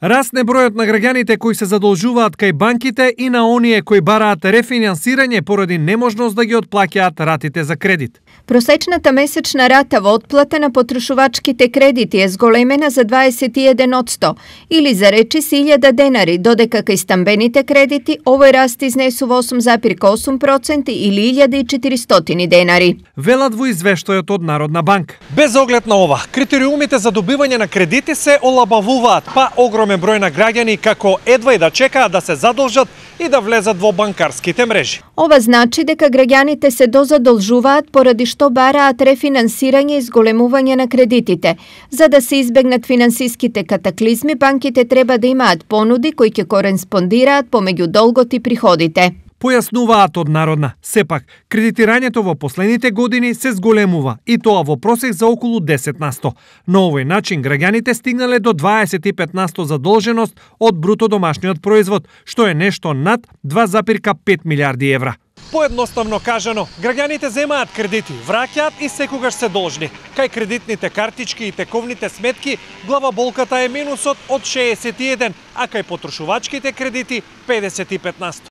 Расне бројот на граѓаните кои се задолжуваат кај банките и на оние кои бараат рефинансирање поради неможност да ги отплаќаат ратите за кредит. Просечната месечна рата во отплата на потрошувачките кредити е зголемена за 21 од 100 или за речи си 1000 денари, додека кај стамбените кредити овој раст изнесува 8,8% или 1400 денари. Велат во извештајот од Народна банка. Без оглед на ова, критериумите за добивање на кредити се олабавуваат, па огромен големе број на граѓани како едва и да чекаат да се задолжат и да влезат во банкарските мрежи. Ова значи дека граѓаните се дозадолжуваат поради што бараат рефинансирање и зголемување на кредитите. За да се избегнат финансиските катаклизми, банките треба да имаат понуди кои ќе кореспондираат помеѓу долгот и приходите. Појаснуваат од Народна, сепак, кредитирањето во последните години се зголемува и тоа во просек за околу 10 на 100. На овој начин граѓаните стигнале до 25 на 100 задолженост од бруто домашниот производ, што е нешто над 2,5 милиарди евра. Поедноставно кажано, граѓаните земаат кредити, враќаат и секогаш се должни. Кај кредитните картички и тековните сметки, глава болката е минусот од 61, а кај потрошувачките кредити 55 на 100.